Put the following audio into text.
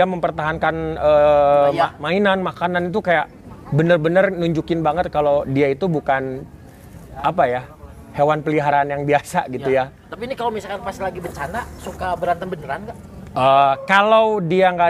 dia mempertahankan uh, ma mainan makanan itu kayak bener-bener nunjukin banget kalau dia itu bukan apa ya hewan peliharaan yang biasa gitu ya. ya. Tapi ini kalau misalkan pas lagi bencana suka berantem beneran nggak? Uh, kalau dia nggak